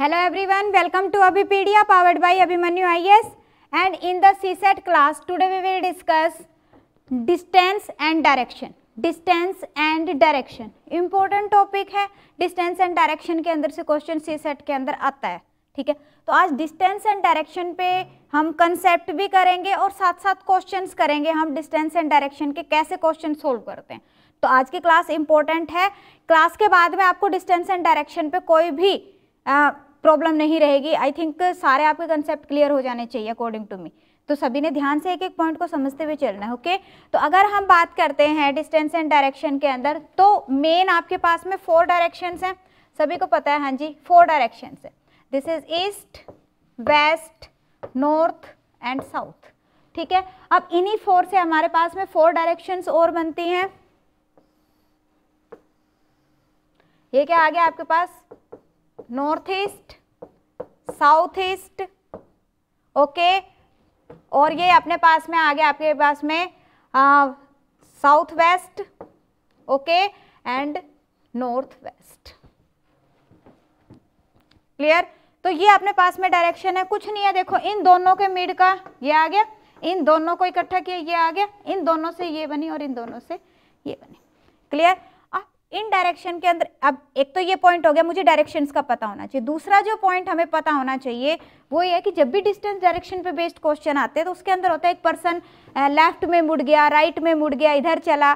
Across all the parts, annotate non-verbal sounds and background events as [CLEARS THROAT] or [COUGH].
Hello everyone, welcome to Abhipedia powered by Abhimanyu IS and in the CSET class today we will discuss distance and direction distance and direction important topic है distance and direction के अंदर से question सी set के अंदर आता है ठीक है तो आज डिस्टेंस एंड डायरेक्शन पे हम कंसेप्ट भी करेंगे और साथ साथ क्वेश्चन करेंगे हम डिस्टेंस एंड डायरेक्शन के कैसे क्वेश्चन सोल्व करते हैं तो आज की क्लास इम्पोर्टेंट है क्लास के बाद में आपको डिस्टेंस एंड डायरेक्शन पे कोई भी प्रॉब्लम नहीं रहेगी आई थिंक सारे आपके कंसेप्ट क्लियर हो जाने चाहिए अकॉर्डिंग टू मी तो सभी ने ध्यान से एक एक पॉइंट को समझते हुए चलना है ओके तो अगर हम बात करते हैं डिस्टेंस एंड डायरेक्शन के अंदर तो मेन आपके पास में फोर डायरेक्शन हैं सभी को पता है हाँ जी फोर डायरेक्शन है this is east west north and south ठीक है अब इन्हीं फोर से हमारे पास में फोर डायरेक्शंस और बनती हैं ये क्या आ गया आपके पास north east south east okay और ये अपने पास में आ गया आपके पास में south west okay and north west clear तो ये अपने पास में डायरेक्शन है कुछ नहीं है देखो इन दोनों के मिड का ये आ गया इन दोनों को इकट्ठा किया ये आ गया इन दोनों से ये बनी और इन दोनों से ये बनी क्लियर इन डायरेक्शन के अंदर अब एक तो ये पॉइंट हो गया मुझे डायरेक्शंस का पता होना चाहिए दूसरा जो पॉइंट हमें पता होना चाहिए वो ये है कि जब भी डिस्टेंस डायरेक्शन पे बेस्ड क्वेश्चन आते हैं तो उसके अंदर होता है एक पर्सन लेफ्ट में मुड़ गया राइट में मुड़ गया इधर चला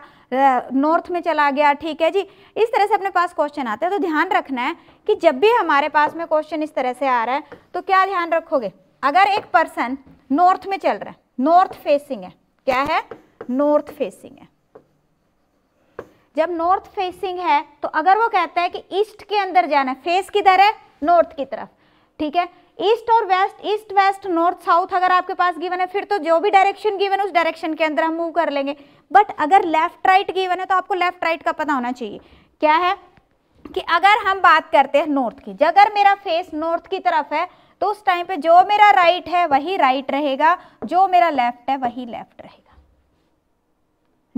नॉर्थ में चला गया ठीक है जी इस तरह से अपने पास क्वेश्चन आते हैं तो ध्यान रखना है कि जब भी हमारे पास में क्वेश्चन इस तरह से आ रहा है तो क्या ध्यान रखोगे अगर एक पर्सन नॉर्थ में चल रहा है नॉर्थ फेसिंग है क्या है नॉर्थ फेसिंग है जब नॉर्थ फेसिंग है तो अगर वो कहता है कि ईस्ट के अंदर जाना है फेस किधर है नॉर्थ की तरफ ठीक है ईस्ट और west east west north south अगर आपके पास गिवन है फिर तो जो भी डायरेक्शन गिवन है उस डायरेक्शन के अंदर हम मूव कर लेंगे बट अगर लेफ्ट राइट गिवन है तो आपको लेफ्ट राइट का पता होना चाहिए क्या है कि अगर हम बात करते हैं नॉर्थ की अगर मेरा फेस नॉर्थ की तरफ है तो उस टाइम पे जो मेरा राइट है वही राइट रहेगा जो मेरा लेफ्ट है वही लेफ्ट रहेगा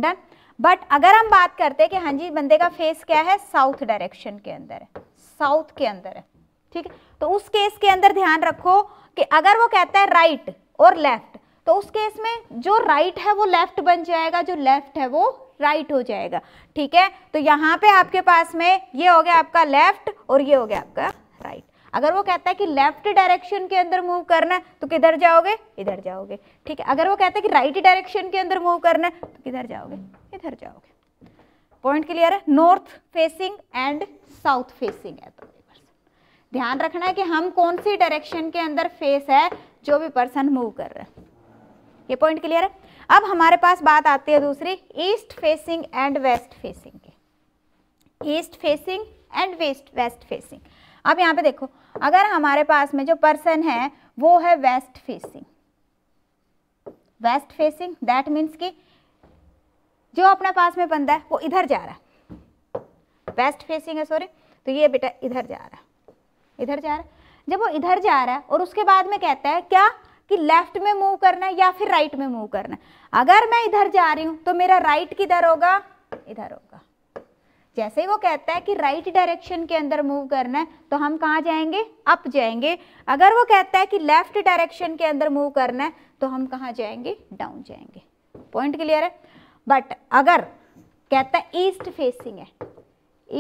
डन बट अगर हम बात करते हैं कि हाँ जी बंदे का फेस क्या है साउथ डायरेक्शन के अंदर है साउथ के अंदर है ठीक है तो उस केस के अंदर ध्यान रखो कि अगर वो कहता है राइट और लेफ्ट तो उस केस में जो राइट है वो लेफ्ट बन जाएगा जो लेफ्ट है वो राइट हो जाएगा ठीक है तो यहाँ पे आपके पास में ये हो गया आपका लेफ्ट और ये हो गया आपका राइट अगर वो कहता है कि लेफ्ट डायरेक्शन के अंदर मूव करना है तो किधर जाओगे इधर जाओगे ठीक है अगर वो कहता है कि राइट डायरेक्शन के अंदर मूव करना है तो किधर जाओगे इधर जाओगे पॉइंट क्लियर है north facing and south facing है तो ध्यान रखना है कि हम कौन सी डायरेक्शन के अंदर फेस है जो भी पर्सन मूव कर रहे हैं ये पॉइंट क्लियर है अब हमारे पास बात आती है दूसरी east facing and west facing के east facing and west west facing आप यहाँ पे देखो अगर हमारे पास में जो पर्सन है वो है west facing west facing that means कि जो अपने पास में बंदा है वो इधर जा रहा है वेस्ट फेसिंग है सॉरी तो ये बेटा इधर जा रहा है इधर जा रहा है जब वो इधर जा रहा है और उसके बाद में कहता है क्या कि लेफ्ट में मूव करना है या फिर राइट में मूव करना है अगर मैं इधर जा रही हूं तो मेरा राइट किधर होगा इधर होगा जैसे ही वो कहता है कि राइट डायरेक्शन के अंदर मूव करना है तो हम कहाँ जाएंगे अप जाएंगे अगर वो कहता है कि लेफ्ट डायरेक्शन के अंदर मूव करना है तो हम कहाँ जाएंगे डाउन जाएंगे पॉइंट क्लियर है बट अगर कहता है ईस्ट फेसिंग है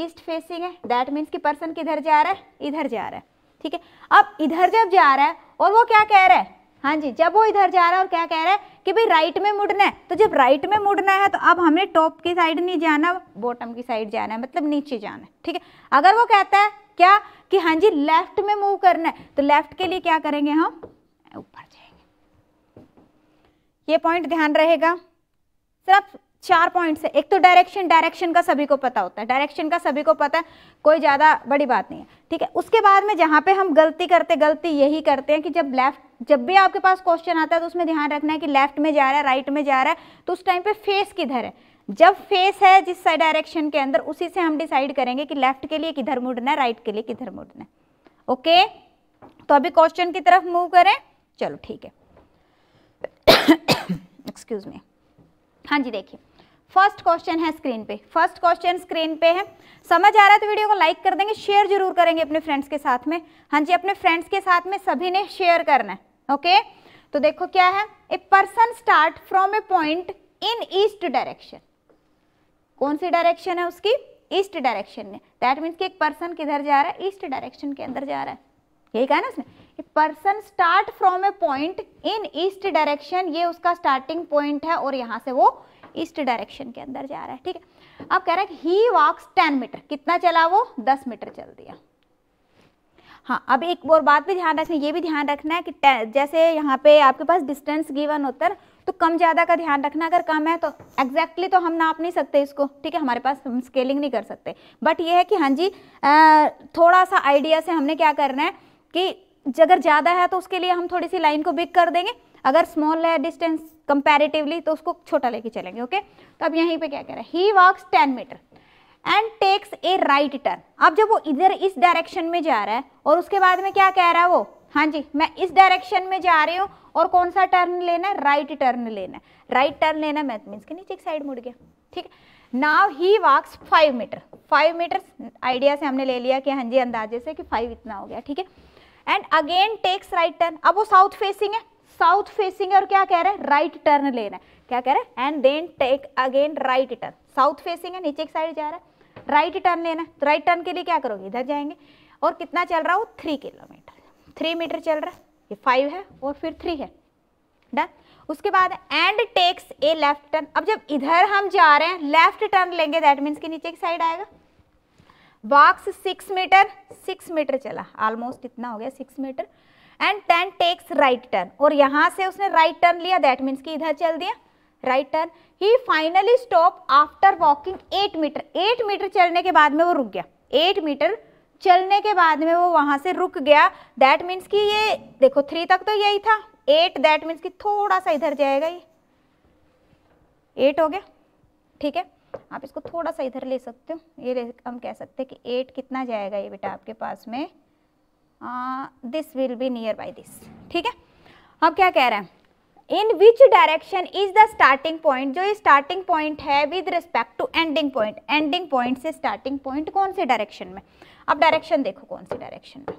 ईस्ट फेसिंग है दैट मीन्स कि पर्सन किधर जा रहा है इधर जा रहा है ठीक है अब इधर जब जा रहा है और वो क्या कह रहा है हाँ जी जब वो इधर जा रहा है और क्या कह रहा है कि भाई राइट में मुड़ना है तो जब राइट में मुड़ना है तो अब हमें टॉप की साइड नहीं जाना बॉटम की साइड जाना है मतलब नीचे जाना है ठीक है अगर वो कहता है क्या कि हाँ जी लेफ्ट में मूव करना है तो लेफ्ट के लिए क्या करेंगे हम ऊपर जाएंगे ये पॉइंट ध्यान रहेगा सिर्फ चार पॉइंट्स है एक तो डायरेक्शन डायरेक्शन का सभी को पता होता है डायरेक्शन का सभी को पता है कोई ज़्यादा बड़ी बात नहीं है ठीक है उसके बाद में जहाँ पे हम गलती करते गलती यही करते हैं कि जब लेफ्ट जब भी आपके पास क्वेश्चन आता है तो उसमें ध्यान रखना है कि लेफ्ट में जा रहा है राइट में जा रहा है तो उस टाइम पे फेस किधर है जब फेस है जिस डायरेक्शन के अंदर उसी से हम डिसाइड करेंगे कि लेफ्ट के लिए किधर मुड़ना है राइट के लिए किधर मुड़ना है ओके तो अभी क्वेश्चन की तरफ मूव करें चलो ठीक है एक्सक्यूज [COUGHS] मी हाँ जी देखिए फर्स्ट क्वेश्चन है स्क्रीन पे फर्स्ट क्वेश्चन स्क्रीन पे है समझ आ रहा है तो वीडियो को लाइक कर देंगे शेयर जरूर करेंगे अपने फ्रेंड्स के साथ में हाँ जी अपने फ्रेंड्स के साथ में सभी ने शेयर करना है ओके तो देखो क्या है a person start from a point in east direction कौन सी डायरेक्शन है उसकी ईस्ट डायरेक्शन में दैट मीन्स कि एक पर्सन किधर जा रहा है ईस्ट डायरेक्शन के अंदर जा रहा है यही कहा ना उसने कि person start from a point in east direction ये उसका स्टार्टिंग पॉइंट है और यहाँ से वो ईस्ट डायरेक्शन के अंदर जा रहा है ठीक है अब कह रहा है कि ही वॉक्स टेन मीटर कितना चला वो दस मीटर चल दिया हाँ अब एक और बात भी ध्यान रखना ये भी ध्यान रखना है कि जैसे यहाँ पे आपके पास डिस्टेंस गिवन होता है तो कम ज़्यादा का ध्यान रखना अगर कम है तो एग्जैक्टली exactly तो हम नाप नहीं सकते इसको ठीक है हमारे पास हम स्केलिंग नहीं कर सकते बट ये है कि हाँ जी आ, थोड़ा सा आइडिया से हमने क्या करना है कि अगर ज़्यादा है तो उसके लिए हम थोड़ी सी लाइन को बिग कर देंगे अगर स्मॉल है डिस्टेंस कंपेरेटिवली तो उसको छोटा लेके चलेंगे ओके तो अब यहीं पे क्या कह रहा है he walks ten metre and takes a right turn अब जब वो इधर इस डायरेक्शन में जा रहा है और उसके बाद में क्या कह रहा है वो हाँ जी मैं इस डायरेक्शन में जा रही हूँ और कौन सा टर्न लेना है राइट टर्न लेना है राइट टर्न लेना मैथ मीन्स के नीचे एक साइड मुड़ गया ठीक है now he walks five metre five metre idea से हमने ले लिया कि हाँ जी अंदाजे से कि फाइव इतना हो गया ठीक है and again takes right turn अब वो साउथ फेसिंग है साउथ फेसिंग है और क्या कह रहे हैं राइट टर्न लेना है क्या कह रहे हैं and then take again right turn south facing है नीचे की साइड जा रहा है राइट टर्न लेना है तो राइट टर्न के लिए क्या करोगे इधर जाएंगे और कितना चल रहा हो थ्री किलोमीटर थ्री मीटर चल रहा है ये फाइव है और फिर थ्री है डन उसके बाद and takes a left turn अब जब इधर हम जा रहे हैं लेफ्ट टर्न लेंगे दैट मीन्स के नीचे की साइड आएगा walks six metre six metre चला ऑलमोस्ट इतना हो गया six metre and ten takes right turn और यहाँ से उसने राइट टर्न लिया दैट मीन्स कि इधर चल दिया right turn he finally stop after walking eight metre eight metre चलने के बाद में वो रुक गया एट मीटर चलने के बाद में वो वहाँ से रुक गया दैट मीन्स कि ये देखो थ्री तक तो यही था एट दैट मीन्स कि थोड़ा सा इधर जाएगा ये एट हो गया ठीक है आप इसको थोड़ा सा इधर ले सकते हो ये हम कह सकते हैं कि एट कितना जाएगा ये बेटा आपके पास में this will be near by this ठीक है अब क्या कह रहे हैं in which direction is the starting point जो स्टार्टिंग पॉइंट है with respect to ending point ending point से स्टार्टिंग पॉइंट कौन से डायरेक्शन में अब डायरेक्शन देखो कौन से डायरेक्शन में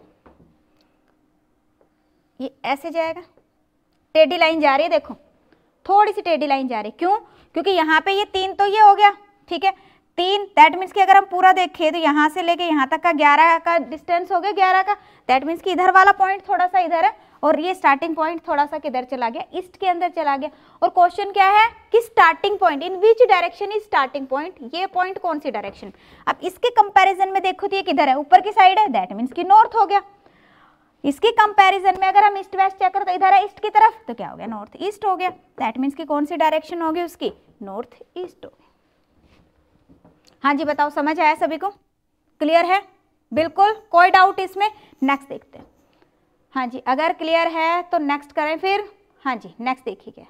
ये ऐसे जाएगा टेढ़ी लाइन जा रही है देखो थोड़ी सी टेढ़ी लाइन जा रही है क्यों क्योंकि यहाँ पे ये तीन तो ये हो गया ठीक है तीन दैट मीन्स कि अगर हम पूरा देखें तो यहाँ से लेके यहाँ तक का ग्यारह का डिस्टेंस हो गया ग्यारह का दैट मीन्स कि इधर वाला पॉइंट थोड़ा सा इधर है और ये स्टार्टिंग पॉइंट थोड़ा सा किधर चला गया ईस्ट के अंदर चला गया और क्वेश्चन क्या है कि starting point in which direction is starting point ये पॉइंट कौन सी डायरेक्शन अब इसके कंपेरिजन में देखो तो ये किधर है ऊपर की साइड है दैट मीन्स कि नॉर्थ हो गया इसके कंपैरिजन में अगर हम ईस्ट वेस्ट चेक करें तो इधर है ईस्ट की तरफ तो क्या हो गया नॉर्थ ईस्ट हो गया दैट मीन्स की कौन सी डायरेक्शन होगी उसकी नॉर्थ ईस्ट हो गया हाँ जी बताओ समझ आया सभी को क्लियर है बिल्कुल कोई डाउट इसमें नेक्स्ट देखते हैं हाँ जी अगर क्लियर है तो नेक्स्ट करें फिर हाँ जी नेक्स्ट देखिए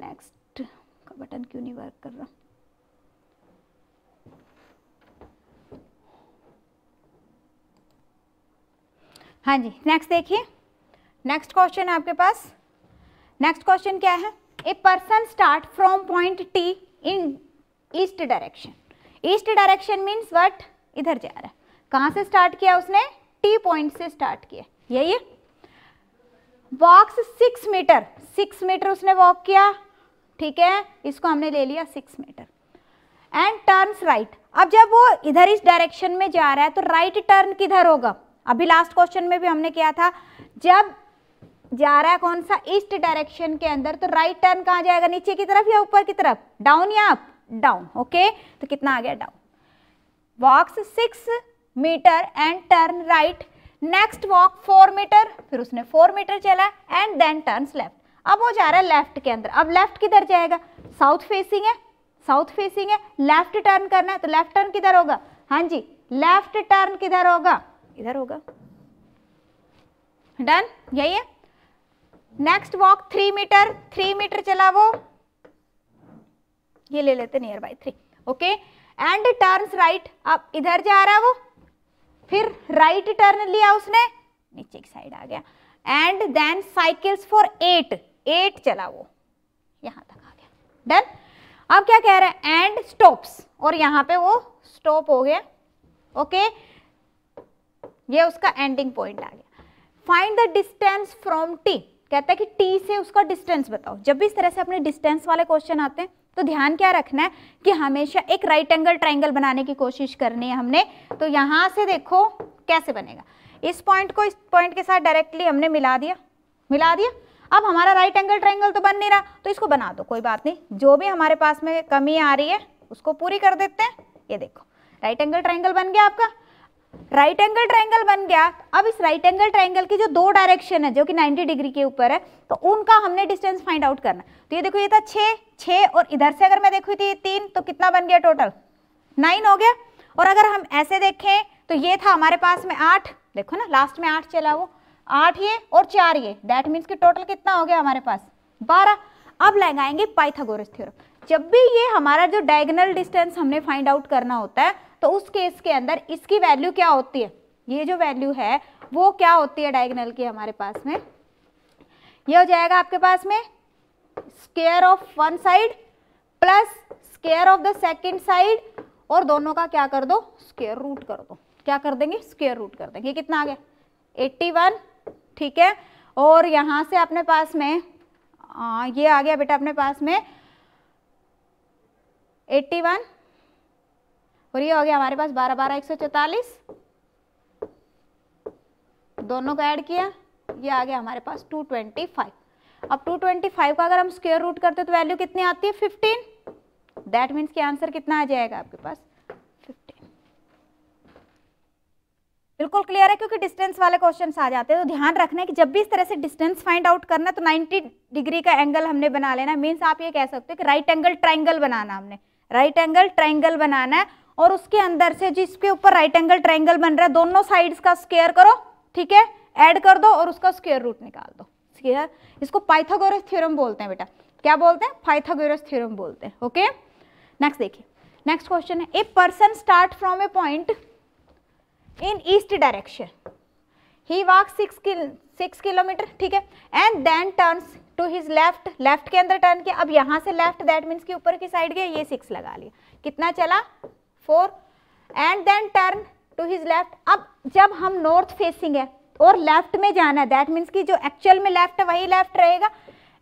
नेक्स्ट का बटन क्यों नहीं वर्क कर रहा हाँ जी नेक्स्ट देखिए नेक्स्ट क्वेश्चन आपके पास नेक्स्ट क्वेश्चन क्या है a person start from point T in east direction east direction means what इधर जा रहा है कहाँ से स्टार्ट किया उसने टी पॉइंट से स्टार्ट किया यही walks six metre six metre उसने वॉक किया ठीक है इसको हमने ले लिया six metre and turns right अब जब वो इधर इस डायरेक्शन में जा रहा है तो राइट टर्न किधर होगा अभी लास्ट क्वेश्चन में भी हमने किया था जब जा रहा है कौन सा ईस्ट डायरेक्शन के अंदर तो राइट टर्न कहाँ जाएगा नीचे की तरफ या ऊपर की तरफ डाउन या अप डाउन ओके तो कितना आ गया down walks six metre and turn right next walk four metre फिर उसने फोर मीटर चला एंड देन टर्न लेफ्ट अब वो जा रहा है लेफ्ट के अंदर अब लेफ्ट किधर जाएगा साउथ फेसिंग है साउथ फेसिंग है लेफ्ट टर्न करना है तो लेफ्ट टर्न किधर होगा हाँ जी लेफ्ट टर्न किधर होगा इधर होगा डन यही है next walk three metre three metre चला वो ये ले लेते near by three okay and turns right अब इधर जा रहा है वो फिर राइट right टर्न लिया उसने नीचे की साइड आ गया and then cycles for eight eight चला वो यहां तक आ गया डन अब क्या कह रहे हैं एंड स्टॉप्स और यहां पे वो स्टॉप हो गया ओके ये उसका एंडिंग पॉइंट आ गया find the distance from T कहता है कि टी से उसका डिस्टेंस बताओ जब भी इस तरह से अपने डिस्टेंस वाले क्वेश्चन आते हैं तो ध्यान क्या रखना है कि हमेशा एक राइट एंगल ट्राइंगल बनाने की कोशिश करनी है हमने तो यहाँ से देखो कैसे बनेगा इस पॉइंट को इस पॉइंट के साथ डायरेक्टली हमने मिला दिया मिला दिया अब हमारा राइट एंगल ट्राइंगल तो बन नहीं रहा तो इसको बना दो कोई बात नहीं जो भी हमारे पास में कमी आ रही है उसको पूरी कर देते हैं ये देखो राइट एंगल ट्राइंगल बन गया आपका राइट एंगल ट्राइंगल बन गया अब इस राइट एंगल ट्राइंगल की जो दो डायरेक्शन है जो कि 90 डिग्री के ऊपर है तो उनका हमने डिस्टेंस फाइंड आउट करना तो ये देखो ये था छः छः और इधर से अगर मैं देखी थी तो तीन तो कितना बन गया टोटल नाइन हो गया और अगर हम ऐसे देखें तो ये था हमारे पास में आठ देखो ना लास्ट में आठ चला वो आठ ये और चार ये दैट मीन्स कि टोटल कितना हो गया हमारे पास बारह अब लगाएंगे पाइथागोरस थ्योरम जब भी ये हमारा जो डायगनल डिस्टेंस हमने फाइंड आउट करना होता है तो उस केस के अंदर इसकी वैल्यू क्या होती है ये जो वैल्यू है वो क्या होती है डायगनल की हमारे पास में ये हो जाएगा आपके पास में square of one side plus square of the second side और दोनों का क्या कर दो स्केयर रूट कर दो क्या कर देंगे स्केयर रूट कर देंगे कितना आ गया 81 ठीक है और यहां से अपने पास में आ, ये आ गया बेटा अपने पास में 81 और ये हो गया हमारे पास बारह बारह एक सौ चौतालीस दोनों को ऐड किया ये आ गया हमारे पास 225 अब 225 का अगर हम स्क्वेयर रूट करते तो वैल्यू कितनी आती है 15 दैट मीन्स कि आंसर कितना आ जाएगा आपके पास 15 बिल्कुल क्लियर है क्योंकि डिस्टेंस वाले क्वेश्चन आ जाते हैं तो ध्यान रखना है कि जब भी इस तरह से डिस्टेंस फाइंड आउट करना है तो 90 डिग्री का एंगल हमने बना लेना मीन्स आप ये कह सकते हो कि राइट एंगल ट्राइंगल बनाना हमने राइट एंगल ट्राइंगल बनाना है और उसके अंदर से जिसके ऊपर राइट एंगल ट्राइंगल बन रहा है दोनों साइड्स का स्केयर करो ठीक है ऐड कर दो और उसका स्केयर रूट निकाल दो किया इसको पाइथागोरस थ्योरम बोलते हैं बेटा क्या बोलते हैं पाइथागोरस थ्योरम बोलते हैं ओके नेक्स्ट देखिए नेक्स्ट क्वेश्चन है a person start from a point in east direction he walk six six kilometre ठीक है and then turns to his left left के अंदर टर्न किया अब यहां से लेफ्ट दैट मीन्स की ऊपर की साइड गया ये सिक्स लगा लिया कितना चला four and then turn to his left अब जब हम नॉर्थ फेसिंग है और लेफ्ट में जाना है दैट मीन्स कि जो एक्चुअल में लेफ्ट है वही लेफ्ट रहेगा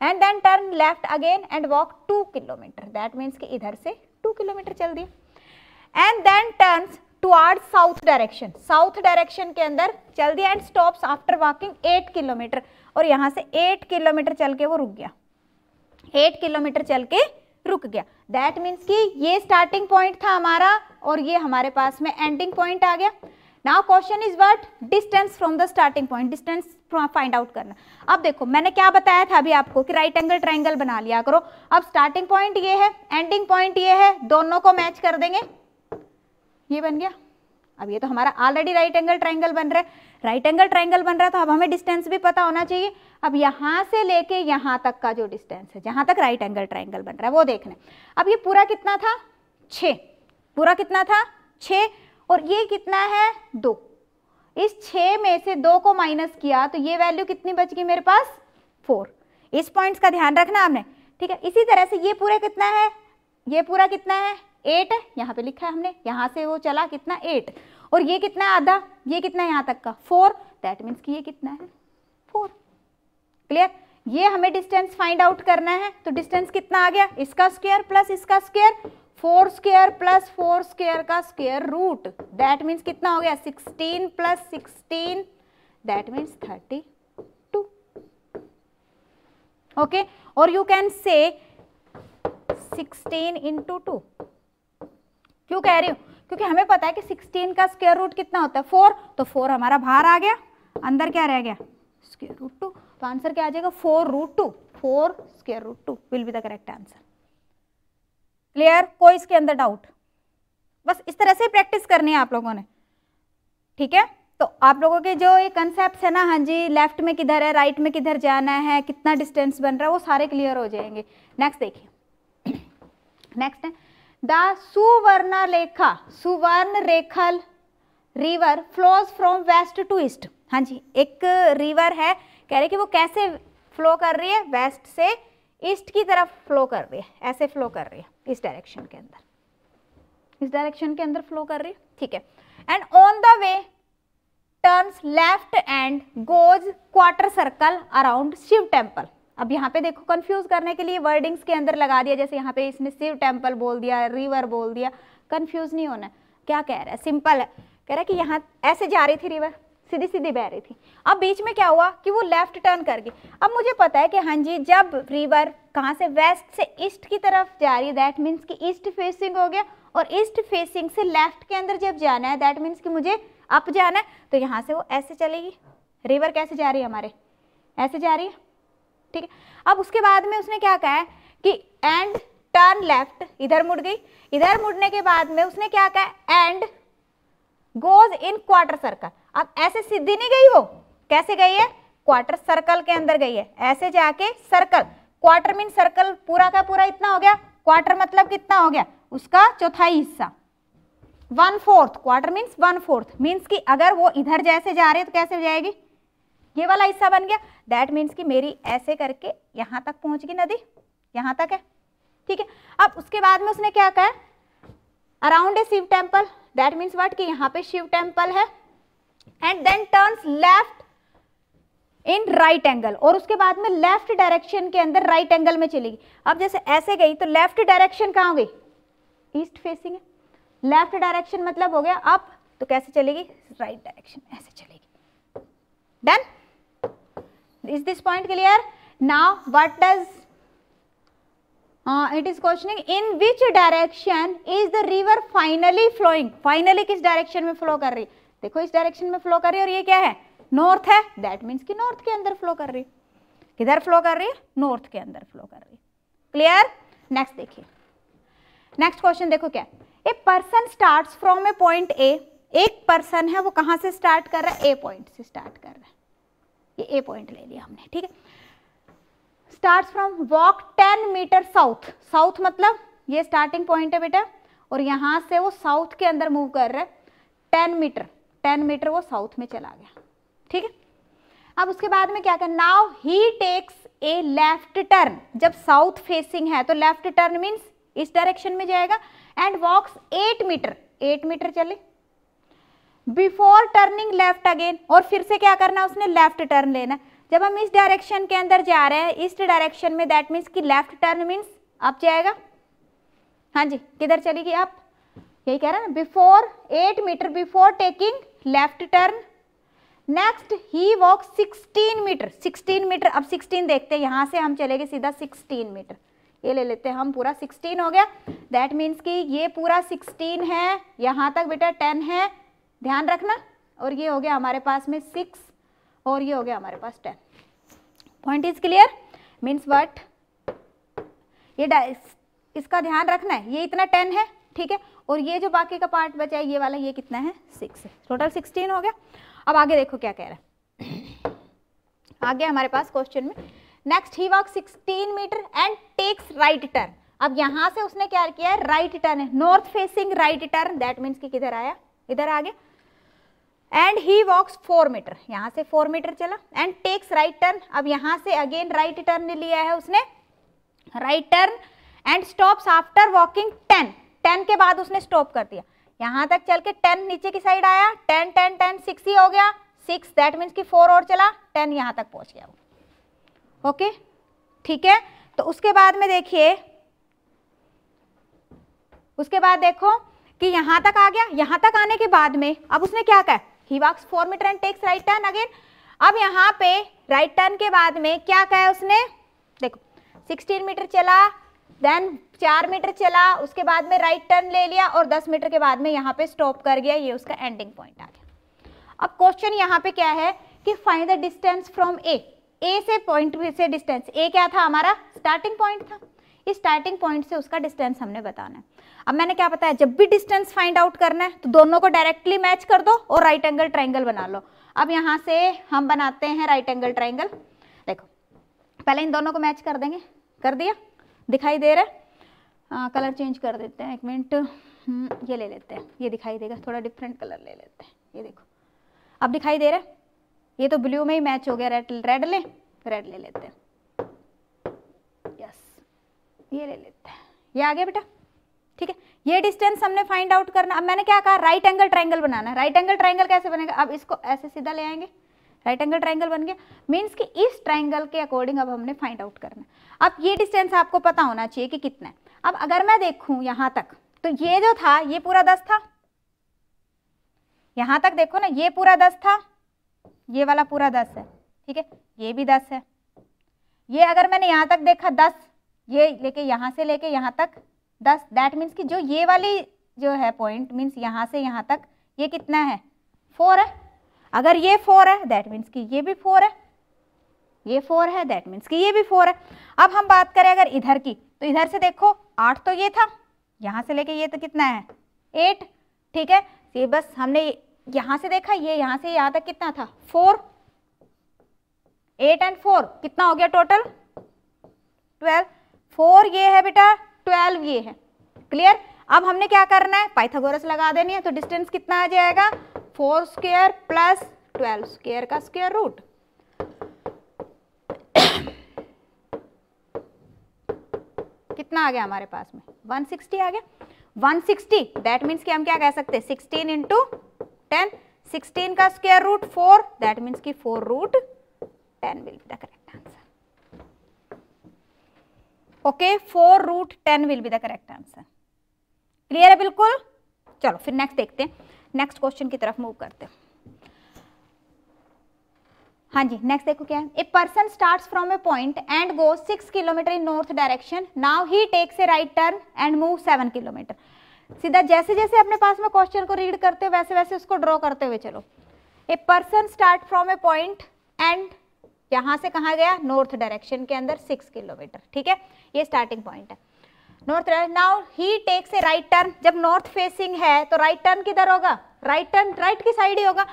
and then turn left again and walk two kilometre that means कि इधर से टू किलोमीटर चल दिया and then turns toward south direction south direction के अंदर चल दिया and stops after walking eight kilometre और यहाँ से एट किलोमीटर चल के वो रुक गया एट किलोमीटर चल के रुक गया दैट मीन्स कि ये स्टार्टिंग पॉइंट था हमारा और ये हमारे पास में एंडिंग पॉइंट आ गया now question is what distance from the starting point distance find out करना अब देखो मैंने क्या बताया था अभी आपको कि राइट एंगल ट्राइंगल बना लिया करो अब स्टार्टिंग पॉइंट ये है एंडिंग पॉइंट ये है दोनों को मैच कर देंगे ये बन गया अब ये तो हमारा ऑलरेडी राइट एंगल ट्राइंगल बन रहा है राइट एंगल ट्राइंगल बन रहा है तो अब हमें डिस्टेंस भी पता होना चाहिए अब यहां से लेके यहां तक का जो डिस्टेंस है जहां तक राइट एंगल ट्राइंगल बन रहा है वो देखना अब ये पूरा कितना था छ पूरा कितना था छः और ये कितना है दो इस छ में से दो को माइनस किया तो ये वैल्यू कितनी बच गई मेरे पास फोर इस पॉइंट्स का ध्यान रखना हमने ठीक है इसी तरह से ये पूरा कितना है ये पूरा कितना है एट यहाँ पे लिखा है हमने यहाँ से वो चला कितना एट और ये कितना आधा ये कितना यहाँ तक का फोर दैट मीन्स कि ये कितना है फोर क्लियर ये हमें डिस्टेंस फाइंड आउट करना है तो डिस्टेंस कितना आ गया इसका स्क्वायर प्लस इसका square four square plus four square का स्क्वेयर रूट दैट मीन्स कितना हो गया sixteen plus sixteen that means thirty two okay और you can say sixteen into two क्यों कह रही हूँ क्योंकि हमें पता है कि सिक्सटीन का स्क्वेयर रूट कितना होता है फोर तो फोर हमारा बाहर आ गया अंदर क्या रह गया स्क्वेयर रूट टू तो आंसर क्या आ जाएगा four root two four square root two will be the correct answer clear कोई इसके अंदर डाउट बस इस तरह से प्रैक्टिस करनी है आप लोगों ने ठीक है तो आप लोगों के जो ये कंसेप्ट है ना हाँ जी लेफ्ट में किधर है राइट में किधर जाना है कितना डिस्टेंस बन रहा है वो सारे क्लियर हो जाएंगे नेक्स्ट देखिए नेक्स्ट है the Subarnarekha Subarnarekha river flows from west to east हाँ जी एक रिवर है कह रहे कि वो कैसे फ्लो कर रही है वेस्ट से ईस्ट की तरफ फ्लो कर रही है ऐसे फ्लो कर रही है इस डायरेक्शन के अंदर इस डायरेक्शन के अंदर फ्लो कर रही है ठीक है and on the way turns left and goes quarter circle around Shiv temple अब यहाँ पे देखो कंफ्यूज करने के लिए वर्डिंग्स के अंदर लगा दिया जैसे यहाँ पे इसने शिव टेम्पल बोल दिया रिवर बोल दिया कंफ्यूज नहीं होना क्या कह रहा है सिंपल है कह रहा है कि यहाँ ऐसे जा रही थी रिवर सीधी सीधी बह रही थी अब बीच में क्या हुआ कि वो लेफ्ट टर्न कर गई अब मुझे पता है कि हाँ जी जब रिवर कहाँ से वेस्ट से ईस्ट की तरफ जा रही है दैट मीन्स कि ईस्ट फेसिंग हो गया और ईस्ट फेसिंग से लेफ्ट के अंदर जब जाना है दैट मीन्स कि मुझे अप जाना है तो यहाँ से वो ऐसे चलेगी रिवर कैसे जा रही है हमारे ऐसे जा रही है ठीक है अब उसके बाद में उसने क्या कहा है कि एंड टर्न लेफ्ट इधर मुड़ गई इधर मुड़ने के बाद में उसने क्या कहा and goes in quarter circle अब ऐसे सीधी नहीं गई वो कैसे गई है क्वार्टर सर्कल के अंदर गई है ऐसे जाके सर्कल क्वार्टर मीन सर्कल पूरा का पूरा इतना हो गया क्वार्टर मतलब कितना हो गया उसका चौथाई हिस्सा one fourth quarter means one fourth means कि अगर वो इधर जैसे जा रहे तो कैसे जाएगी ये वाला हिस्सा बन गया दैट मीन्स कि मेरी ऐसे करके यहाँ तक पहुंच गई नदी यहाँ तक है ठीक है अब उसके बाद में उसने क्या कहा around a Shiv temple that means what कि यहाँ पे शिव टेम्पल है and then turns left in right angle और उसके बाद में लेफ्ट डायरेक्शन के अंदर राइट right एंगल में चलेगी अब जैसे ऐसे गई तो लेफ्ट डायरेक्शन कहाँ हो गई ईस्ट फेसिंग है लेफ्ट डायरेक्शन मतलब हो गया अप तो कैसे चलेगी राइट right डायरेक्शन ऐसे चलेगी done is this point clear now what does it is questioning in which direction is the river finally flowing finally किस डायरेक्शन में फ्लो कर रही है देखो इस डायरेक्शन में फ्लो कर रही है और ये क्या है नॉर्थ है दैट मीन्स कि नॉर्थ के अंदर फ्लो कर रही है किधर फ्लो कर रही है नॉर्थ के अंदर फ्लो कर रही है क्लियर नेक्स्ट देखिए नेक्स्ट क्वेश्चन देखो क्या a person start from a point A एक पर्सन है वो कहाँ से स्टार्ट कर रहा है ए पॉइंट से स्टार्ट कर रहा है ये ए पॉइंट ले लिया हमने ठीक है start from walk ten metre south south मतलब ये स्टार्टिंग पॉइंट है बेटा और यहाँ से वो साउथ के अंदर मूव कर रहा है टेन मीटर टेन मीटर वो साउथ में चला गया ठीक है अब उसके बाद में क्या कर now he takes a left turn जब साउथ फेसिंग है तो लेफ्ट टर्न मीन्स इस डायरेक्शन में जाएगा and walks eight metre eight metre चले बिफोर टर्निंग लेफ्ट अगेन और फिर से क्या करना उसने लेफ्ट टर्न लेना जब हम इस डायरेक्शन के अंदर जा रहे हैं इस डायरेक्शन में दैट मीन्स कि लेफ्ट टर्न मीन्स अप जाएगा हाँ जी किधर चलेगी आप यही कह रहे हैं ना before eight metre before taking left turn next he walk 16 metre 16 metre अब 16 देखते हैं यहां से हम चले गए सीधा 16 मीटर ये ले लेते हैं हम पूरा 16 हो गया दैट मीन्स कि ये पूरा 16 है यहां तक बेटा 10 है ध्यान रखना और ये हो गया हमारे पास में 6 और ये हो गया हमारे पास 10 point is clear means what ये इसका ध्यान रखना है ये इतना 10 है ठीक है और ये जो बाकी का पार्ट बचा है ये वाला ये कितना है सिक्स टोटल सिक्सटीन हो गया अब आगे देखो क्या कह रहा है आगे हमारे पास क्वेश्चन में next he walk sixteen metre and takes right turn अब यहां से उसने क्या किया right turn north facing right turn that mean कि किधर आया इधर आ गया and he walks four metre यहां से फोर मीटर चला एंड टेक्स राइट टर्न अब यहां से अगेन राइट टर्न लिया है उसने right turn and stops after walking ten ten के बाद उसने स्टॉप कर दिया यहाँ तक चल के टेन नीचे की साइड आया टेन टेन टेन सिक्स ही हो गया सिक्स दैट मीन्स कि फोर और चला टेन यहाँ तक पहुँच गया वो ओके ठीक है तो उसके बाद में देखिए उसके बाद देखो कि यहां तक आ गया यहां तक आने के बाद में अब उसने क्या कहा he walks four metre and takes right turn again अब यहां पे राइट टर्न के बाद में क्या कहा उसने देखो 16 मीटर चला देन चार मीटर चला उसके बाद में राइट टर्न ले लिया और दस मीटर के बाद में यहाँ पे स्टॉप कर गया ये उसका एंडिंग पॉइंट आ गया अब क्वेश्चन यहाँ पे क्या है कि find the distance from A A से पॉइंट से डिस्टेंस ए क्या था हमारा स्टार्टिंग पॉइंट था इस स्टार्टिंग पॉइंट से उसका डिस्टेंस हमने बताना है अब मैंने क्या बताया जब भी डिस्टेंस फाइंड आउट करना है तो दोनों को डायरेक्टली मैच कर दो और राइट एंगल ट्राइंगल बना लो अब यहाँ से हम बनाते हैं राइट एंगल ट्राइंगल देखो पहले इन दोनों को मैच कर देंगे कर दिया दिखाई दे रहा है आ, कलर चेंज कर देते हैं एक मिनट हम्म, ये ले लेते हैं ये दिखाई देगा थोड़ा डिफरेंट कलर ले लेते हैं ये देखो अब दिखाई दे रहा है ये तो ब्लू में ही मैच हो गया रेड रेड ले रेड ले लेते हैं यस ये ले लेते हैं ये आ गया बेटा ठीक है ये डिस्टेंस हमने फाइंड आउट करना अब मैंने क्या कहा राइट एंगल ट्राइंगल बनाना है राइट एंगल ट्राइंगल कैसे बनेगा अब इसको ऐसे सीधा ले आएंगे राइट एंगल ट्राइंगल बन गया मीन्स कि इस ट्राइंगल के अकॉर्डिंग अब हमने फाइंड आउट करना है अब ये डिस्टेंस आपको पता होना चाहिए कि कितना है अब अगर मैं देखूं यहां तक तो ये जो था ये पूरा दस था यहाँ तक देखो ना ये पूरा दस था ये वाला पूरा दस है ठीक है ये भी दस है ये अगर मैंने यहां तक देखा दस ये लेके यहाँ से लेके यहां तक दस दैट मीन्स कि जो ये वाली जो है पॉइंट मीन्स यहां से यहां तक ये कितना है फोर है अगर ये फोर है दैट मीन्स कि ये भी फोर है ये फोर है दैट मीन्स कि ये भी फोर है अब हम बात करें अगर इधर की तो इधर से देखो आठ तो ये था यहाँ से लेके ये तो कितना है एट ठीक है ये बस हमने यहाँ से देखा ये यहाँ से यहाँ तक कितना था फोर एट एंड फोर कितना हो गया टोटल ट्वेल्व फोर ये है बेटा ट्वेल्व ये है क्लियर अब हमने क्या करना है पाइथागोरस लगा देनी है तो डिस्टेंस कितना आ जाएगा four square plus twelve square का स्क्वेयर रूट कितना आ गया हमारे पास में 160 आ गया 160 सिक्सटी दैट मीन्स कि हम क्या कह सकते हैं 16 इंटू टेन सिक्सटीन का square root four that means कि four root ten will be the correct answer okay four root ten will be the correct answer clear है बिल्कुल चलो फिर नेक्स्ट देखते हैं नेक्स्ट क्वेश्चन की तरफ मूव करते हैं हाँ जी नेक्स्ट देखो क्या है a person start from a point and go six kilometre in north direction now he takes a right turn and move seven kilometre सीधा जैसे जैसे अपने पास में क्वेश्चन को रीड करते हो वैसे वैसे उसको ड्रॉ करते हुए चलो a person start from a point and यहां से कहा गया नॉर्थ डायरेक्शन के अंदर सिक्स किलोमीटर ठीक है ये स्टार्टिंग पॉइंट है north now he takes a right turn जब नॉर्थ फेसिंग है तो राइट टर्न किधर होगा राइट टर्न राइट की साइड ही होगा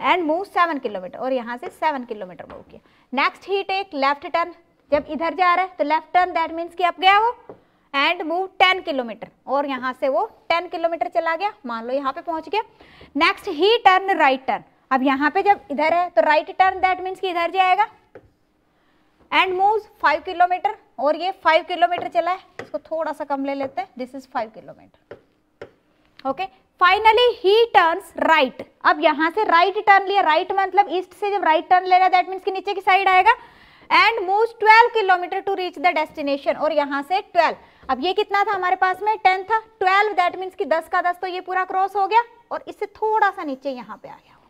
एंड मूव सेवन किलोमीटर और यहाँ से सेवन किलोमीटर मूव किया next he take left turn जब इधर जा रहा है तो लेफ्ट टर्न दैट मीन्स कि अब गया वो एंड मूव टेन किलोमीटर और यहाँ से वो टेन किलोमीटर चला गया मान लो यहाँ पे पहुँच गया next he turn right turn अब यहाँ पे जब इधर है तो राइट टर्न दैट मीन्स कि इधर जाएगा एंड मूव फाइव किलोमीटर और ये फाइव किलोमीटर चला है इसको थोड़ा सा कम ले लेते हैं this is five kilometre okay finally he turns right अब यहां से राइट right टर्न लिया राइट right मतलब ईस्ट से जब राइट टर्न ले रहा है दैट मीन्स कि नीचे की साइड आएगा and move twelve kilometre to reach the destination और यहां से ट्वेल्व अब ये कितना था हमारे पास में टेन था ट्वेल्व दैट मीन की दस का दस तो ये पूरा क्रॉस हो गया और इससे थोड़ा सा नीचे यहां पे आ गया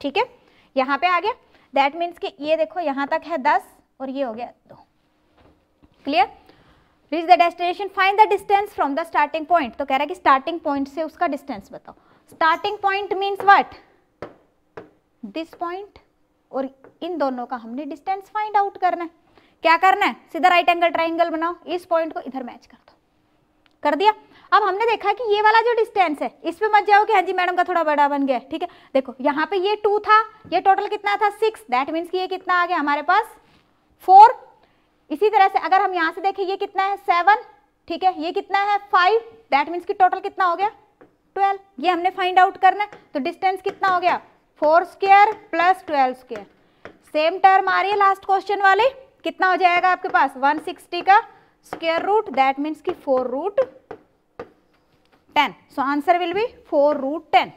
ठीक है यहां पे आ गया दैट मीन्स कि ये देखो यहां तक है दस और ये हो गया दो clear reach the destination find the distance from the starting point तो कह रहा है कि स्टार्टिंग पॉइंट से उसका डिस्टेंस बताओ starting point means what this point और इन दोनों का हमने डिस्टेंस फाइंड आउट करना है क्या करना है सीधा राइट एंगल ट्राइंगल बनाओ इस पॉइंट को इधर मैच कर दो कर दिया अब हमने देखा कि ये वाला जो डिस्टेंस है इस पे मत जाओ कि हाँ जी मैडम का थोड़ा बड़ा बन गया ठीक है देखो यहाँ पे ये टू था ये टोटल कितना था सिक्स दैट मीन्स कि ये कितना आ गया हमारे पास फोर इसी तरह से अगर हम यहां से देखें ये कितना है सेवन ठीक है ये कितना है फाइव दैट मीन्स कि टोटल कितना हो गया ट्वेल्व ये हमने फाइंड आउट करना है तो डिस्टेंस कितना हो गया फोर स्क्वेयर प्लस ट्वेल्व स्क्र सेम टर्म आ रही है लास्ट क्वेश्चन वाले कितना हो जाएगा आपके पास वन सिक्सटी का स्क्वेयर रूट दैट मीन्स कि four root ten so answer will be four root ten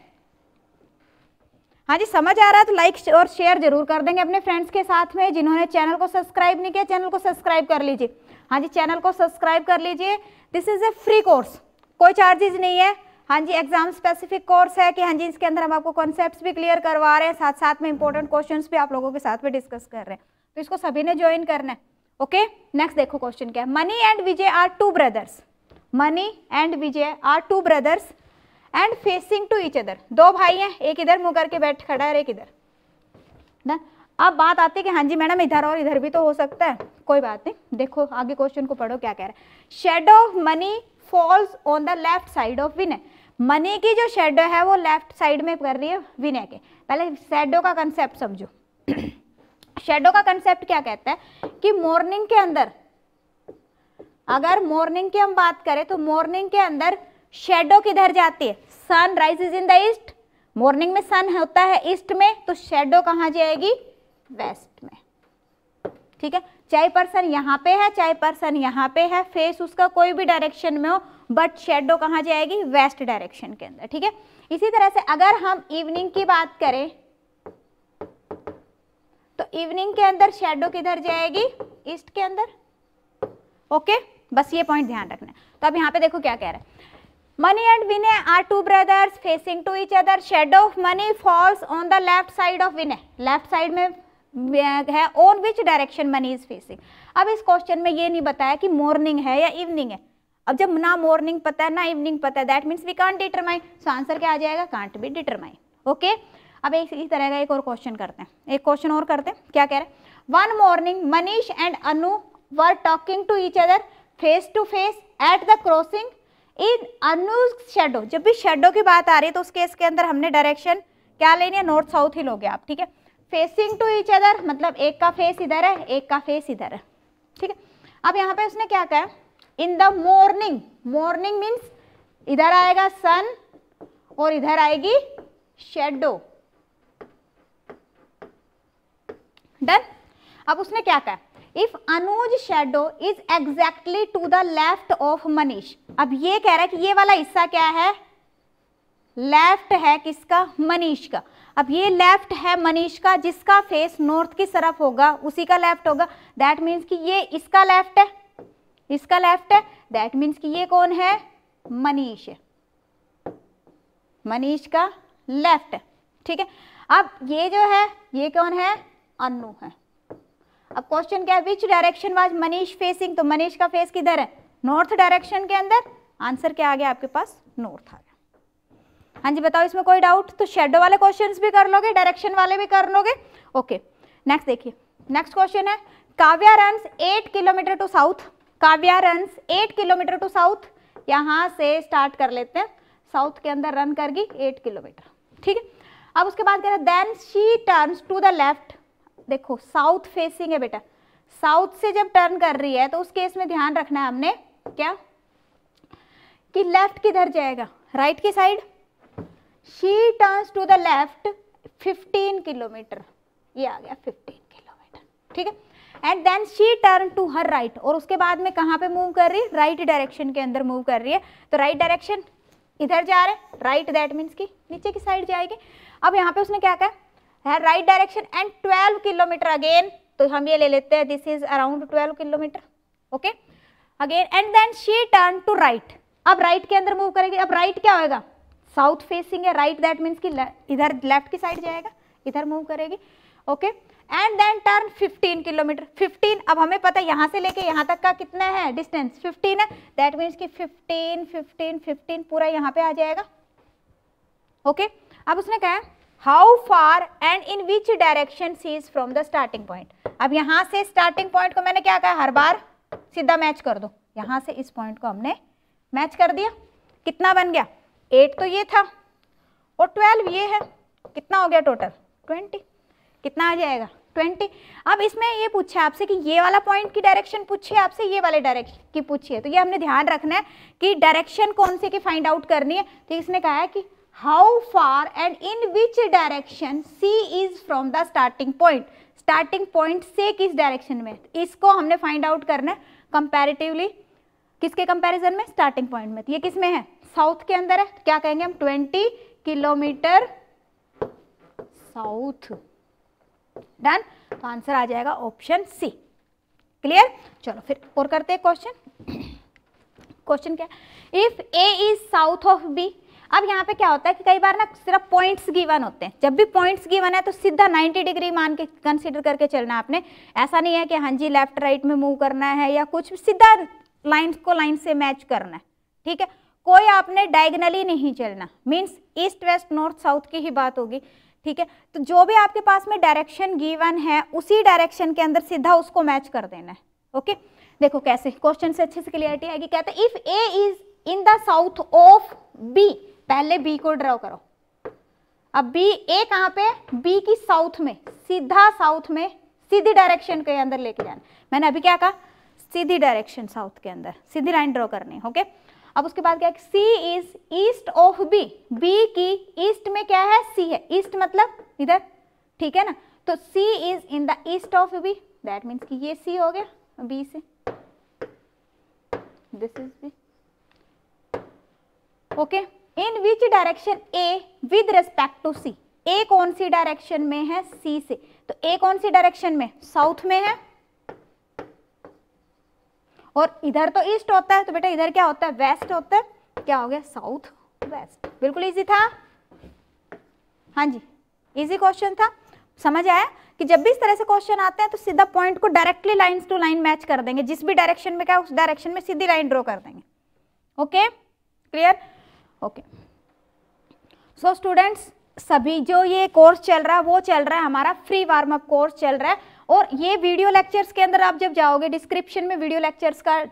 हाँ जी समझ आ रहा है तो लाइक और शेयर जरूर कर देंगे अपने फ्रेंड्स के साथ में जिन्होंने चैनल को सब्सक्राइब नहीं किया चैनल को सब्सक्राइब कर लीजिए हाँ जी चैनल को सब्सक्राइब कर लीजिए this is a free course कोई चार्जेज नहीं है हाँ जी एग्जाम स्पेसिफिक कोर्स है कि हाँ जी इसके अंदर हम आपको कॉन्सेप्ट भी क्लियर करवा रहे हैं साथ साथ में इंपॉर्टेंट क्वेश्चन भी आप लोगों के साथ में डिस्कस कर रहे हैं तो इसको सभी ने ज्वाइन करना है ओके नेक्स्ट देखो क्वेश्चन क्या है Mani and Vijay are two brothers Mani and Vijay are two brothers and facing to each other दो भाई हैं एक इधर मुंह करके बैठ खड़ा है एक इधर ना अब बात आती है कि हाँ जी मैडम इधर और इधर भी तो हो सकता है कोई बात नहीं देखो आगे क्वेश्चन को पढ़ो क्या कह रहा है shadow of Mani falls on the left side of Vinay Mani की जो शेडो है वो लेफ्ट साइड में कर रही है विनय के पहले शेडो का कंसेप्ट समझो शेडो [CLEARS THROAT] का कंसेप्ट क्या कहता है कि मॉर्निंग के अंदर अगर मॉर्निंग की हम बात करें तो मॉर्निंग के अंदर शेडो किधर जाती है sun is in the east morning में सन होता है ईस्ट में तो शेडो कहाँ जाएगी वेस्ट में ठीक है चाहे पर्सन यहाँ पे है चाहे पर्सन यहाँ पे है फेस उसका कोई भी डायरेक्शन में हो बट शेडो कहाँ जाएगी वेस्ट डायरेक्शन के अंदर ठीक है इसी तरह से अगर हम इवनिंग की बात करें तो इवनिंग के अंदर शेडो किधर जाएगी ईस्ट के अंदर ओके बस ये पॉइंट ध्यान रखना है तो अब यहाँ पे देखो क्या कह रहा है Money and Vinay are two brothers facing to each other. Shadow of money falls on the left side of Vinay. Left side में uh, है on which direction Mani is facing अब इस क्वेश्चन में ये नहीं बताया कि मॉर्निंग है या इवनिंग है अब जब ना मॉर्निंग पता है ना इवनिंग पता है that means we can't determine so answer क्या आ जाएगा कांट बी डिटरमाइन ओके अब एक इस तरह का एक और क्वेश्चन करते हैं एक क्वेश्चन और करते हैं क्या कह रहे हैं one morning Manish and Anu were talking to each other face to face at the crossing in Anu shadow जब भी शेडो की बात आ रही है तो उस केस के अंदर हमने डायरेक्शन क्या लेनी है नॉर्थ साउथ ही लोगे आप ठीक है फेसिंग टू इच अदर मतलब एक का फेस इधर है एक का फेस इधर है ठीक है अब यहाँ पे उसने क्या कहा in the morning morning means इधर आएगा सन और इधर आएगी शेडो डन अब उसने क्या कहा if Anuj shadow is exactly to the left of Manish अब ये कह रहा है कि ये वाला हिस्सा क्या है लेफ्ट है किसका मनीष का अब ये लेफ्ट है मनीष का जिसका फेस नॉर्थ की तरफ होगा उसी का लेफ्ट होगा दैट मीन्स कि ये इसका लेफ्ट है इसका लेफ्ट है दैट मीन्स कि ये कौन है मनीष मनीष का लेफ्ट ठीक है अब ये जो है ये कौन है अनु है अब क्वेश्चन क्या है which direction was Manish facing तो मनीष का फेस किधर है नॉर्थ डायरेक्शन के अंदर आंसर क्या आ गया आपके पास नॉर्थ आ गया हाँ जी बताओ इसमें कोई डाउट तो शेडो वाले क्वेश्चन भी कर लोगे डायरेक्शन वाले भी कर लोगे ओके नेक्स्ट देखिए नेक्स्ट क्वेश्चन है Kavya run eight kilometre to south Kavya run eight kilometre to south यहाँ से स्टार्ट कर लेते हैं साउथ के अंदर रन करगी एट किलोमीटर ठीक है अब उसके बाद कह रहे हैं then she turns to the left देखो साउथ फेसिंग है बेटा साउथ से जब टर्न कर रही है तो उस केस में ध्यान रखना है हमने क्या कि लेफ्ट किधर जाएगा राइट की side she turns to the left 15 kilometre ये आ गया 15 किलोमीटर ठीक है and then she turn to her right और उसके बाद में कहां पे मूव कर रही है राइट डायरेक्शन के अंदर मूव कर रही है तो राइट डायरेक्शन इधर जा रहे राइट दैट मीन्स की नीचे की साइड जाएगी अब यहां पे उसने क्या कहा है right direction and 12 kilometre again तो हम ये ले लेते हैं this is around 12 kilometre okay again and then she turn to right अब राइट right के अंदर मूव करेगी अब राइट right क्या होगा साउथ फेसिंग है राइट दैट मीन्स कि इधर लेफ्ट की साइड जाएगा इधर मूव करेगी okay and then turn 15 kilometre 15 अब हमें पता है यहाँ से लेके यहाँ तक का कितना है डिस्टेंस 15 है दैट मीन्स कि 15 15 15 पूरा यहाँ पे आ जाएगा ओके okay? अब उसने कहा how far and in which direction she's from the starting point अब यहां से स्टार्टिंग पॉइंट को मैंने क्या कहा हर बार सीधा मैच कर दो यहाँ से इस पॉइंट को हमने मैच कर दिया कितना बन गया एट तो ये था और ट्वेल्व ये है कितना हो गया टोटल ट्वेंटी कितना आ जाएगा ट्वेंटी अब इसमें ये पूछा है आपसे कि ये वाला पॉइंट की डायरेक्शन पूछिए आपसे ये वाले डायरेक्शन की पूछिए तो ये हमने ध्यान रखना है कि डायरेक्शन कौन सी की फाइंड आउट करनी है तो इसने कहा है कि how far and in which direction C is from the starting point. Starting point से किस direction में इसको हमने find out करना है comparatively किसके comparison में starting point में ये किस में है south के अंदर है क्या कहेंगे हम 20 किलोमीटर साउथ डन तो आंसर आ जाएगा ऑप्शन सी क्लियर चलो फिर और करते हैं क्वेश्चन क्वेश्चन क्या if A is south of B अब यहाँ पे क्या होता है कि कई बार ना सिर्फ पॉइंट्स गिवन होते हैं जब भी पॉइंट्स गिवन है तो सीधा 90 डिग्री मान के कंसिडर करके चलना आपने ऐसा नहीं है कि हाँ जी लेफ्ट राइट में मूव करना है या कुछ सीधा लाइन्स को लाइन से मैच करना है ठीक है कोई आपने डायगनली नहीं चलना means east west north south की ही बात होगी ठीक है तो जो भी आपके पास में डायरेक्शन गिवन है उसी डायरेक्शन के अंदर सीधा उसको मैच कर देना है ओके देखो कैसे क्वेश्चन से अच्छे से क्लियरिटी आएगी कहते हैं if A is in the south of B पहले बी को ड्रॉ करो अब बी ए कहां पे बी की साउथ में सीधा साउथ में सीधी डायरेक्शन के अंदर लेके जाना मैंने अभी क्या कहा सीधी डायरेक्शन साउथ के अंदर सीधी लाइन ड्रॉ करनी ओके अब उसके बाद क्या C is east of B B की ईस्ट में क्या है सी है ईस्ट मतलब इधर ठीक है ना तो C is in the east of B that means कि ये सी हो गया बी से this is B okay okay. In which direction A with respect to C A कौन सी डायरेक्शन में है सी से तो ए कौन सी डायरेक्शन में साउथ में है और इधर तो ईस्ट होता है तो बेटा इधर क्या होता है वेस्ट होता है क्या हो गया साउथ वेस्ट बिल्कुल इजी था हाँ जी इजी क्वेश्चन था समझ आया कि जब भी इस तरह से क्वेश्चन आते हैं तो सीधा पॉइंट को directly line to line match कर देंगे जिस भी डायरेक्शन में क्या उस डायरेक्शन में सीधी लाइन ड्रॉ कर देंगे okay clear okay so students सभी जो ये कोर्स चल रहा है वो चल रहा है हमारा फ्री वार्म अप कोर्स चल रहा है और ये वीडियो लेक्चर्स के अंदर आप जब जाओगे डिस्क्रिप्शन में वीडियो लेक्चर्स का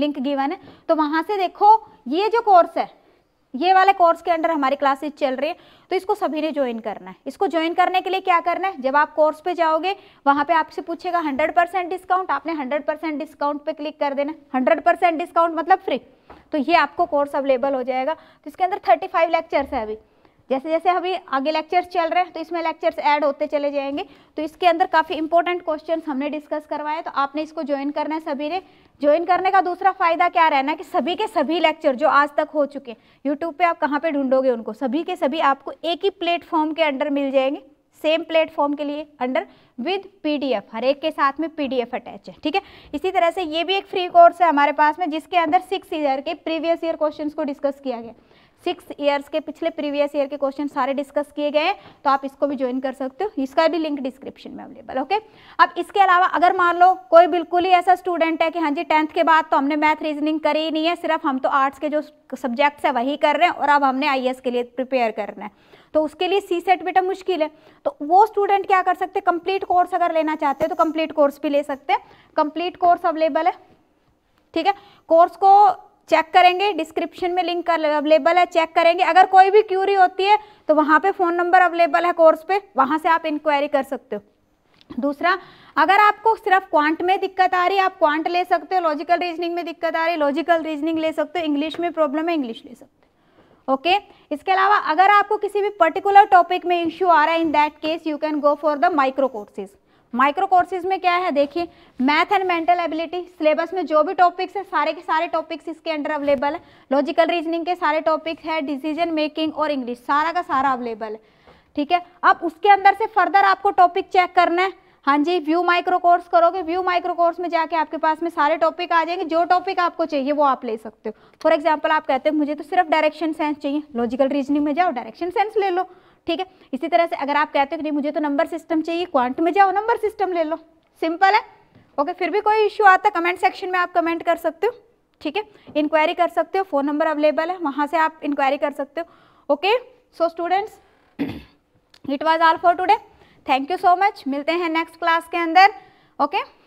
लिंक गिवन है तो वहां से देखो ये जो कोर्स है ये वाले कोर्स के अंदर हमारी क्लासेस चल रही है तो इसको सभी ने ज्वाइन करना है इसको ज्वाइन करने के लिए क्या करना है जब आप कोर्स पे जाओगे वहाँ पे आपसे पूछेगा 100 परसेंट डिस्काउंट आपने 100 परसेंट डिस्काउंट पे क्लिक कर देना 100 परसेंट डिस्काउंट मतलब फ्री तो ये आपको कोर्स अवेलेबल हो जाएगा तो इसके अंदर थर्टी फाइव लेक्चर्स है अभी जैसे जैसे अभी आगे लेक्चर्स चल रहे हैं तो इसमें लेक्चर्स ऐड होते चले जाएंगे तो इसके अंदर काफ़ी इंपॉर्टेंट क्वेश्चन हमने डिस्कस करवाए तो आपने इसको ज्वाइन करना है सभी ने ज्वाइन करने का दूसरा फायदा क्या रहना कि सभी के सभी लेक्चर जो आज तक हो चुके हैं यूट्यूब पर आप कहाँ पर ढूंढोगे उनको सभी के सभी आपको एक ही प्लेटफॉर्म के अंडर मिल जाएंगे सेम प्लेटफॉर्म के लिए अंडर विद पीडीएफ हर एक के साथ में पीडीएफ अटैच है ठीक है इसी तरह से ये भी एक फ्री कोर्स है हमारे पास में जिसके अंदर सिक्स ईयर के प्रीवियस ईयर क्वेश्चन को डिस्कस किया गया सिक्स ईयर्स के पिछले प्रीवियस ईयर के क्वेश्चन सारे डिस्कस किए गए हैं तो आप इसको भी ज्वाइन कर सकते हो इसका भी लिंक डिस्क्रिप्शन में अवेलेबल ओके अब इसके अलावा अगर मान लो कोई बिल्कुल ही ऐसा स्टूडेंट है कि हाँ जी टेंथ के बाद तो हमने मैथ रीजनिंग करी ही नहीं है सिर्फ हम तो आर्ट्स के जो सब्जेक्ट्स है वही कर रहे हैं और अब हमने आई के लिए प्रिपेयर करना है तो उसके लिए सी सेट बेटा मुश्किल है तो वो स्टूडेंट क्या कर सकते हैं कंप्लीट कोर्स अगर लेना चाहते हैं तो कंप्लीट कोर्स भी ले सकते हैं कंप्लीट कोर्स अवेलेबल है ठीक है कोर्स को चेक करेंगे डिस्क्रिप्शन में लिंक अवेलेबल है चेक करेंगे अगर कोई भी क्यूरी होती है तो वहाँ पे फ़ोन नंबर अवेलेबल है कोर्स पे वहाँ से आप इंक्वायरी कर सकते हो दूसरा अगर आपको सिर्फ क्वांट में दिक्कत आ रही है आप क्वांट ले सकते हो लॉजिकल रीजनिंग में दिक्कत आ रही है लॉजिकल रीजनिंग ले सकते हो इंग्लिश में प्रॉब्लम है इंग्लिश ले सकते हो ओके इसके अलावा अगर आपको किसी भी पर्टिकुलर टॉपिक में इश्यू आ रहा है in that case you can go for the micro courses micro courses में क्या है देखिए math and mental ability syllabus में जो भी टॉपिक्स है सारे के सारे टॉपिक्स इसके अंडर अवेलेबल है लॉजिकल रीजनिंग के सारे टॉपिक्स है डिसीजन मेकिंग और इंग्लिश सारा का सारा अवेलेबल है ठीक है अब उसके अंदर से फर्दर आपको टॉपिक चेक करना है हाँ जी व्यू माइक्रो कोर्स करोगे व्यू माइक्रो कोर्स में जाके आपके पास में सारे टॉपिक आ जाएंगे जो टॉपिक आपको चाहिए वो आप ले सकते हो फॉर एग्जाम्पल आप कहते हो मुझे तो सिर्फ डायरेक्शन सेंस चाहिए लॉजिकल रीजनिंग में जाओ डायरेक्शन सेंस ले लो ठीक है इसी तरह से अगर आप कहते हो कि नहीं मुझे तो नंबर सिस्टम चाहिए क्वांट में जाओ नंबर सिस्टम ले लो सिंपल है ओके फिर भी कोई इश्यू आता कमेंट सेक्शन में आप कमेंट कर सकते हो ठीक है इंक्वायरी कर सकते हो फ़ोन नंबर अवेलेबल है वहाँ से आप इंक्वायरी कर सकते हो okay so students it was all for today thank you so much मिलते हैं नेक्स्ट क्लास के अंदर ओके okay?